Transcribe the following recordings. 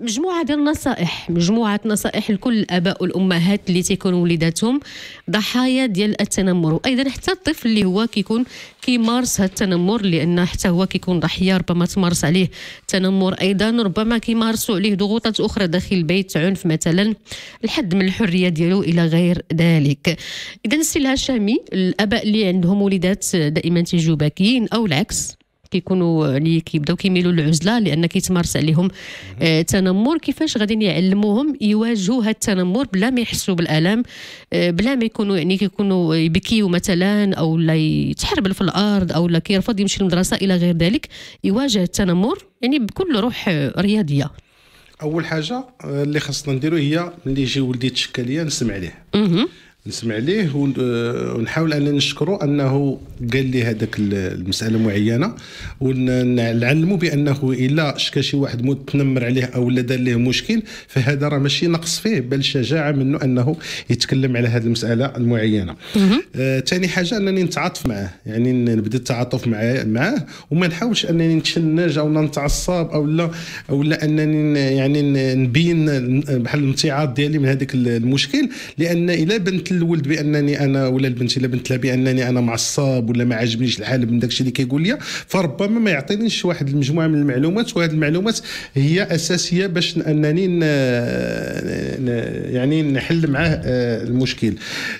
مجموعة ديال النصائح مجموعة نصائح لكل الآباء والأمهات اللي تيكونوا وليداتهم ضحايا ديال التنمر وأيضا حتى الطفل اللي هو كيكون كيمارس هذا التنمر لأن حتى هو كيكون ضحية ربما تمارس عليه تنمر أيضا ربما كيمارسوا عليه ضغوطات أخرى داخل البيت عنف مثلا الحد من الحرية ديالو إلى غير ذلك إذا سي الهشامي الآباء اللي عندهم وليدات دائما تيجوا باكيين أو العكس كيكونوا اللي كيبداو كيميلوا للعزله لان كيتمارس عليهم آه، تنمر كيفاش غادي يعلموهم يواجهوا هذا التنمر بلا ما يحسوا بالالم آه، بلا ما يكونوا يعني كيكونوا يبكيوا مثلا او لا يتحربل في الارض او لا كيرفض يمشي للمدرسه الى غير ذلك يواجه التنمر يعني بكل روح رياضيه اول حاجه آه، اللي خاصنا نديرو هي ملي يجي ولدي يتشكى ليا نسمع ليه نسمع ليه آه، ونحاول ان نشكره انه قال لي هذاك المساله معينه ونعلمه بانه الا شكا شي واحد متنمر عليه او لا دار ليه مشكل فهذا راه ماشي نقص فيه بل شجاعه منه انه يتكلم على هذه المساله المعينه ثاني آه حاجه انني نتعاطف معاه يعني نبدا التعاطف معاه معاه وما نحاولش انني نتشنج او نتعصب او لا او لا انني يعني نبين بحال الامتعاض ديالي من هذاك المشكل لان الا بنت الولد بانني انا ولا البنت الا بنت لها بانني انا معصب ولا ما عاجبنيش الحال من داكشي اللي كيقول لي فربما ما يعطينيش واحد المجموعه من المعلومات وهذه المعلومات هي اساسيه باش انني يعني نحل معاه آه، المشكل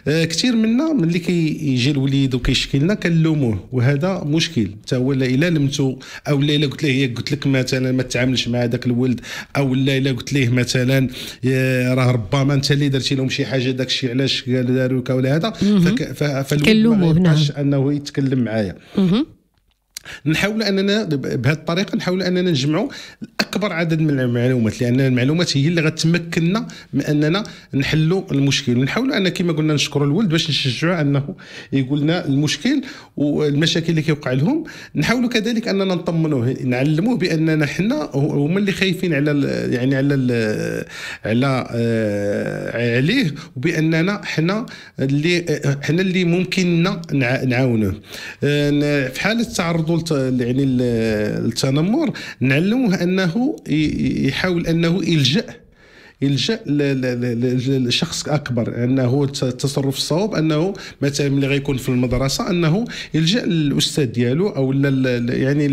آه، كثير منا ملي كيجي الوليد وكيشكي لنا كنلوموه وهذا مشكل حتى هو الا لمتو او الا قلت هي قلت لك مثلا ما تتعاملش مع هذاك الولد او الا قلت له مثلا راه ربما انت اللي درتي لهم شي حاجه داك الشيء علاش قال داروا كا ولا هذا فكنلوموه نعم انه يتكلم معايا نحاول اننا بهذه الطريقه نحاول اننا نجمعوا اكبر عدد من المعلومات لان المعلومات هي اللي غتمكننا من اننا نحلوا المشكل ونحاولوا ان كما قلنا نشكروا الولد باش نشجعوا انه يقول لنا المشكل والمشاكل اللي كيوقع لهم نحاولوا كذلك اننا نطمنوه نعلموه باننا حنا هما اللي خايفين على يعني على على آه، عليه وباننا حنا اللي آه، حنا اللي ممكننا نعاونوه آه، في حاله تعرضوا طفولته يعني التنمر نعلموه انه يحاول انه يلجأ يلجا لشخص اكبر انه التصرف الصواب انه مثلا ملي غيكون في المدرسه انه يلجا للاستاذ ديالو او يعني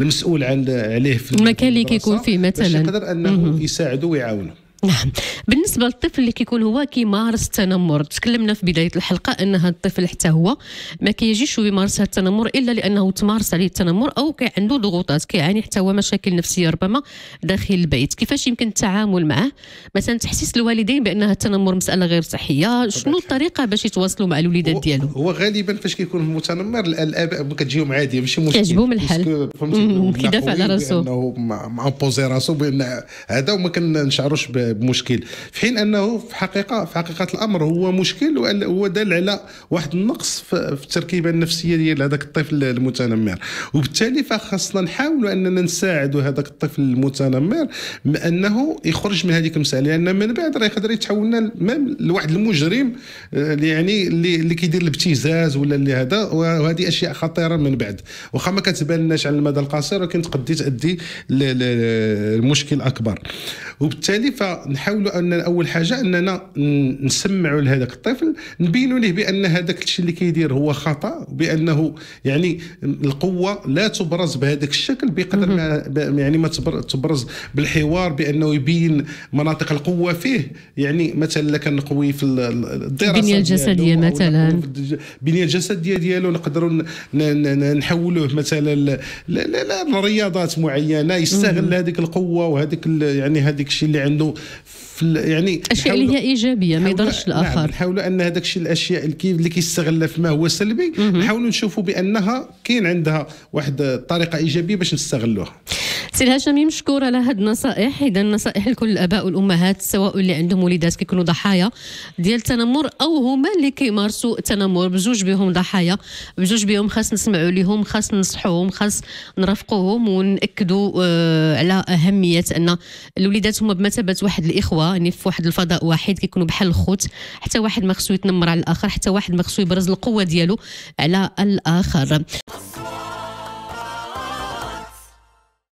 المسؤول عليه في المكان اللي كيكون فيه مثلا باش يقدر انه يساعده ويعاونه نعم بالنسبه للطفل اللي كيكون هو كيمارس التنمر تكلمنا في بدايه الحلقه ان هذا الطفل حتى هو ما كيجيش ويمارس هذا التنمر الا لانه تمارس عليه التنمر او كي عنده ضغوطات كيعاني حتى هو مشاكل نفسيه ربما داخل البيت كيفاش يمكن التعامل معه مثلا تحسيس الوالدين بان هذا التنمر مساله غير صحيه شنو الطريقه باش يتواصلوا مع الوليدات ديالو هو غالبا فاش كيكون متنمر الاباء كتجيهم عادي ماشي مشكل كيعجبهم الحال كيدافع على راسو انه بوزي راسو بان هذا وما كنشعروش بمشكل في حين انه في حقيقه في حقيقه الامر هو مشكل هو دال على واحد النقص في التركيبه النفسيه ديال هذاك الطفل المتنمر وبالتالي فخاصنا نحاولوا اننا نساعدوا هذاك الطفل المتنمر انه يخرج من هذيك المساله لان من بعد راه يقدر يتحولنا ميم لواحد المجرم آه، يعني اللي اللي كيدير الابتزاز ولا اللي هذا وهذه اشياء خطيره من بعد واخا ما كتبانناش على المدى القصير ولكن تقدي تؤدي المشكل اكبر وبالتالي ف نحاولوا ان اول حاجه اننا نسمعوا لهذاك الطفل نبينوا ليه بان هذاك الشيء اللي كيدير هو خطا بانه يعني القوه لا تبرز بهذاك الشكل بقدر ما يعني ما تبرز بالحوار بانه يبين مناطق القوه فيه يعني مثلا قوي في الدراسه البنيه الجسديه مثلا البنيه الجسديه ديالو نقدروا نحولوه مثلا لرياضات معينه يستغل هذيك القوه وهذيك يعني هذيك الشيء اللي عنده في يعني اشياء اللي هي ايجابيه ما يضرش الاخر نعم نحاولوا ان هذاك الشيء الاشياء اللي كيستغل في ما هو سلبي نحاولوا نشوفوا بانها كاين عندها واحد الطريقه ايجابيه باش نستغلوها سي الهاشمي مشكور على هاد النصائح اذا نصائح لكل الاباء والامهات سواء اللي عندهم وليدات كيكونوا ضحايا ديال التنمر او هما اللي كيمارسوا التنمر بجوج بهم ضحايا بجوج بهم خاص نسمعوا ليهم خاص ننصحوهم خاص نرافقوهم وناكدوا آه على اهميه ان الوليدات هما بمثابه واحد الاخوه يعني في واحد الفضاء واحد كيكونوا بحال الخوت حتى واحد ما خصو يتنمر على الاخر حتى واحد ما خصو يبرز القوه ديالو على الاخر